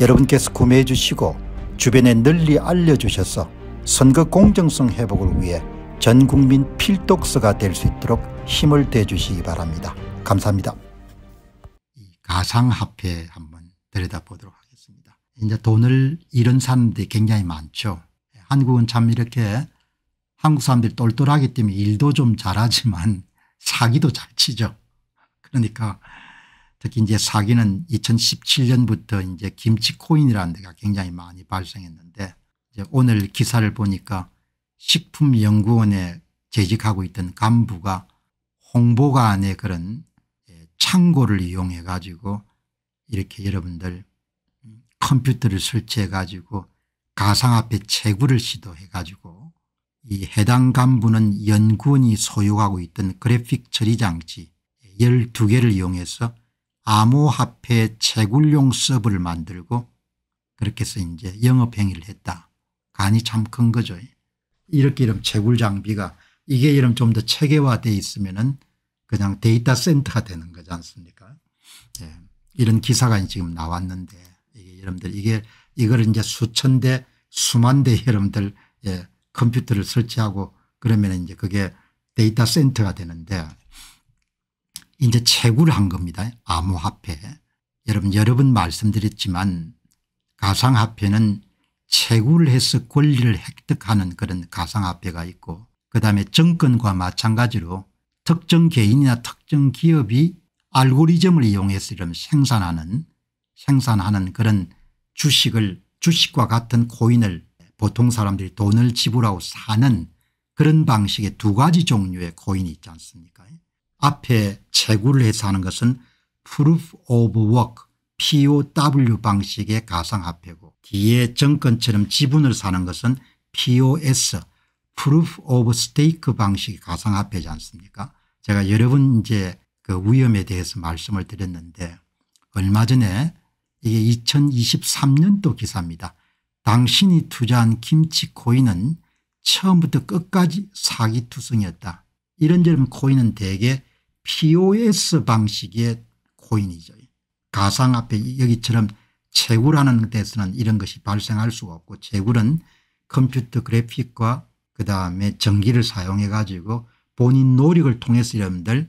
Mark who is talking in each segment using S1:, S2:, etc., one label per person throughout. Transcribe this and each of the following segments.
S1: 여러분께서 구매해 주시고 주변에 널리 알려주셔서 선거 공정성 회복을 위해 전국민 필독서가 될 수 있도록 힘을 대주시기 바랍니다. 감사합니다. 가상화폐 한번 들여다보도록 하겠습니다. 이제 돈을 잃은 사람들이 굉장히 많죠. 한국은 참 이렇게 한국 사람들이 똘똘하기 때문에 일도 좀 잘하지만 사기도 잘 치죠. 그러니까 특히 이제 사기는 2017년부터 이제 김치 코인이라는 데가 굉장히 많이 발생했는데 이제 오늘 기사를 보니까 식품연구원에 재직하고 있던 간부가 홍보관의 그런 예, 창고를 이용해 가지고 이렇게 여러분들 컴퓨터를 설치해 가지고 가상화폐 채굴을 시도해 가지고 이 해당 간부는 연구원이 소유하고 있던 그래픽 처리 장치 12개를 이용해서 암호화폐 채굴용 서브를 만들고 그렇게 해서 이제 영업행위를 했다. 간이 참 큰 거죠. 이렇게 이름 채굴 장비가 이게 이름 좀 더 체계화되어 있으면은 그냥 데이터 센터가 되는 거지 않습니까? 예. 이런 기사가 지금 나왔는데 이게 여러분들 이게 이걸 이제 수천 대 수만 대 여러분들 예. 컴퓨터를 설치하고 그러면 이제 그게 데이터 센터가 되는데 이제 채굴 한 겁니다. 암호화폐. 여러분 여러 번 말씀드렸지만 가상화폐는 채굴해서 권리를 획득하는 그런 가상화폐가 있고 그다음에 정권과 마찬가지로 특정 개인이나 특정 기업이 알고리즘을 이용해서 이런 생산하는 생산하는 그런 주식을 주식과 같은 코인을 보통 사람들이 돈을 지불하고 사는 그런 방식의 두 가지 종류의 코인이 있지 않습니까 앞에 재고를 해서 하는 것은 proof of work POW 방식의 가상화폐고 뒤에 정권처럼 지분을 사는 것은 POS proof of stake 방식의 가상화폐지 않습니까 제가 여러 분 이제 그 위험에 대해서 말씀을 드렸는데 얼마 전에 이게 2023년도 기사입니다. 당신이 투자한 김치 코인은 처음부터 끝까지 사기투성이었다. 이런저런 코인은 대개 pos 방식의 코인이죠. 가상화폐 여기처럼 채굴하는 데서는 이런 것이 발생할 수가 없고 채굴은 컴퓨터 그래픽과 그다음에 전기를 사용해 가지고 본인 노력을 통해서 여러분들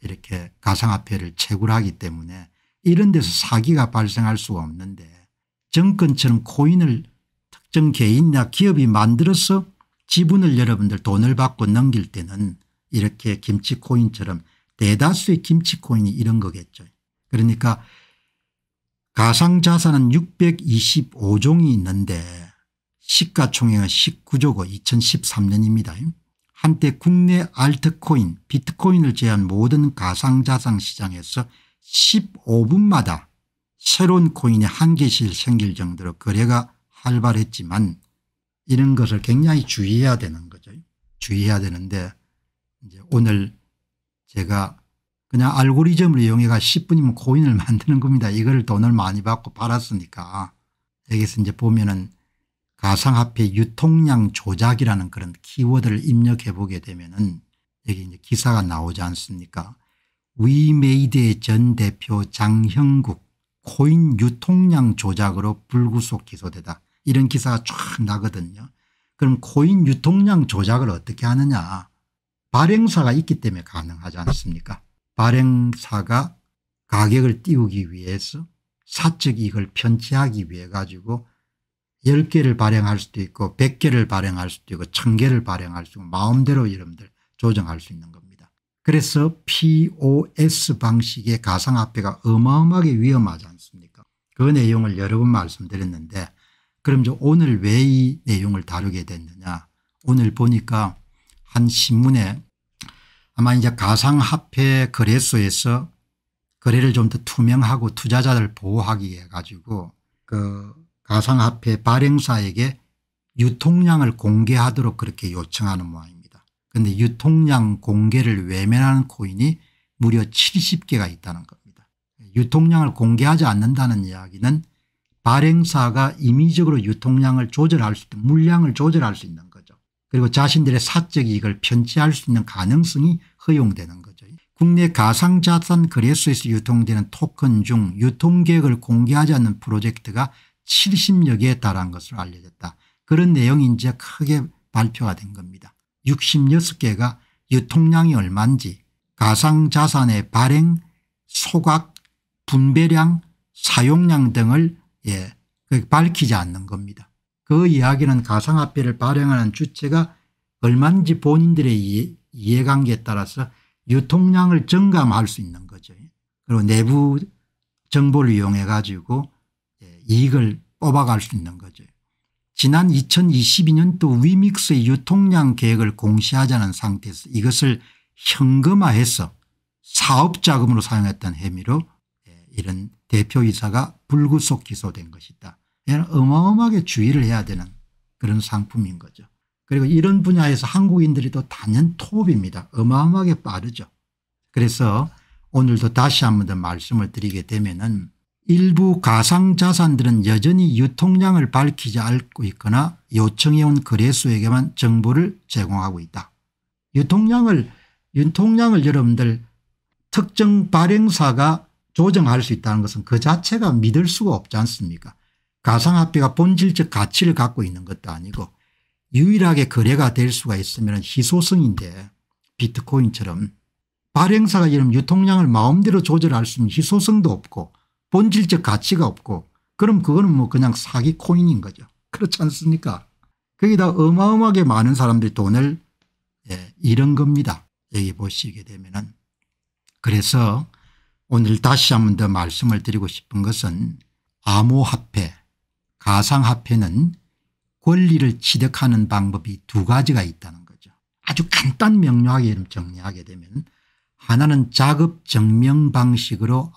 S1: 이렇게 가상화폐를 채굴하기 때문에 이런 데서 사기가 발생할 수가 없는데 정권처럼 코인을 특정 개인이나 기업이 만들어서 지분을 여러분들 돈을 받고 넘길 때는 이렇게 김치 코인처럼 대다수의 김치 코인이 이런 거겠죠. 그러니까 가상자산은 625종이 있는데 시가총액은 19조고 2013년입니다. 한때 국내 알트코인 비트코인을 제한 모든 가상자산 시장에서 15분마다 새로운 코인이 한 개씩 생길 정도로 거래가 활발했지만 이런 것을 굉장히 주의해야 되는 거죠. 주의해야 되는데 이제 오늘 제가 그냥 알고리즘을 이용해가 10분이면 코인을 만드는 겁니다. 이걸 돈을 많이 받고 팔았으니까 여기서 이제 보면은 가상화폐 유통량 조작이라는 그런 키워드를 입력해 보게 되면은 여기 이제 기사가 나오지 않습니까? 위메이드의 전 대표 장형국 코인 유통량 조작으로 불구속 기소되다. 이런 기사가 쫙 나거든요. 그럼 코인 유통량 조작을 어떻게 하느냐. 발행사가 있기 때문에 가능하지 않습니까 발행사가 가격을 띄우기 위해서 사적 이익을 편취하기 위해 가지고 10개를 발행할 수도 있고 100개를 발행할 수도 있고 1000개를 발행할 수 있고 마음대로 여러분들 조정할 수 있는 겁니다. 그래서 POS 방식의 가상화폐가 어마어마하게 위험하지 않습니까 그 내용을 여러 번 말씀드렸는데 그럼 오늘 왜 이 내용을 다루게 됐느냐 오늘 보니까 한 신문에 아마 이제 가상화폐 거래소에서 거래를 좀 더 투명하고 투자자를 보호하기 위해 가지고 그 가상화폐 발행사에게 유통량을 공개하도록 그렇게 요청하는 모양입니다. 그런데 유통량 공개를 외면하는 코인이 무려 70개가 있다는 겁니다. 유통량을 공개하지 않는다는 이야기는 발행사가 임의적으로 유통량을 조절할 수 있는 물량을 조절할 수 있는 그리고 자신들의 사적 이익을 편취할 수 있는 가능성이 허용되는 거죠. 국내 가상자산 거래소에서 유통되는 토큰 중 유통계획을 공개하지 않는 프로젝트가 70여 개에 달한 것으로 알려졌다. 그런 내용이 이제 크게 발표가 된 겁니다. 66개가 유통량이 얼만지 가상자산의 발행 소각 분배량 사용량 등을 예, 밝히지 않는 겁니다. 그 이야기는 가상화폐를 발행하는 주체가 얼만지 마 본인들의 이해, 관계에 따라서 유통량을 증감할 수 있는 거죠. 그리고 내부 정보를 이용해 가지고 예, 이익을 뽑아갈 수 있는 거죠. 지난 2022년도 위믹스의 유통량 계획을 공시하자는 상태에서 이것을 현금화해서 사업자금으로 사용했던 혐의로 예, 이런 대표이사가 불구속 기소된 것이다. 얘는 어마어마하게 주의를 해야 되는 그런 상품인 거죠. 그리고 이런 분야에서 한국인들이 또 단연 톱입니다. 어마어마하게 빠르죠. 그래서 오늘도 다시 한 번 더 말씀을 드리게 되면은 일부 가상자산들은 여전히 유통량을 밝히지 않고 있거나 요청해온 거래소에게만 정보를 제공하고 있다. 유통량을 유통량을 여러분들 특정 발행사가 조정할 수 있다는 것은 그 자체가 믿을 수가 없지 않습니까 가상화폐가 본질적 가치를 갖고 있는 것도 아니고 유일하게 거래가 될 수가 있으면 희소성인데 비트코인처럼 발행사가 이런 유통량을 마음대로 조절할 수 있는 희소성도 없고 본질적 가치가 없고 그럼 그거는 뭐 그냥 사기 코인인 거죠. 그렇지 않습니까 거기다 어마어마하게 많은 사람들이 돈을 예, 잃은 겁니다. 여기 보시게 되면 은 그래서 오늘 다시 한 번 더 말씀을 드리고 싶은 것은 암호화폐 가상화폐는 권리를 취득하는 방법이 두 가지가 있다는 거죠. 아주 간단 명료하게 정리하게 되면 하나는 작업 증명 방식으로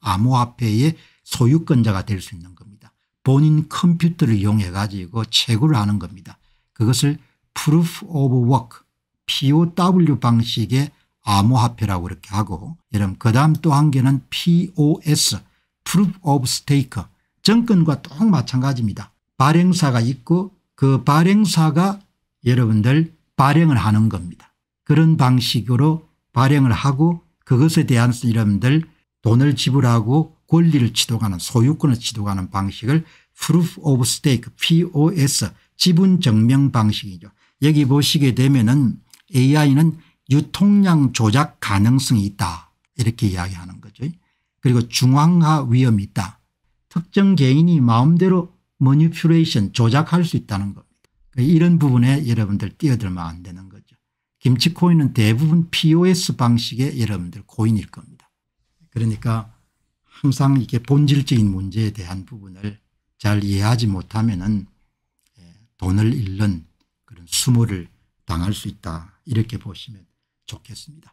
S1: 암호화폐의 소유권자가 될 수 있는 겁니다. 본인 컴퓨터를 이용해 가지고 채굴을 하는 겁니다. 그것을 proof of work POW 방식의 암호화폐라고 이렇게 하고 여러분 그 다음 또 한 개는 POS proof of stake 정권과 똑 마찬가지입니다. 발행사가 있고 그 발행사가 여러분들 발행을 하는 겁니다. 그런 방식으로 발행을 하고 그것에 대한 여러분들 돈을 지불하고 권리를 취득하는 소유권을 취득하는 방식을 proof of stake POS 지분 증명 방식이죠. 여기 보시게 되면은 AI는 유통량 조작 가능성이 있다 이렇게 이야기하는 거죠. 그리고 중앙화 위험이 있다. 특정 개인이 마음대로 머니퓨레이션 조작할 수 있다는 겁니다. 그러니까 이런 부분에 여러분들 뛰어들면 안 되는 거죠. 김치코인은 대부분 POS 방식의 여러분들 코인일 겁니다. 그러니까 항상 이게 본질적인 문제에 대한 부분을 잘 이해하지 못하면 은 예, 돈을 잃는 그런 수모를 당할 수 있다 이렇게 보시면 좋겠습니다.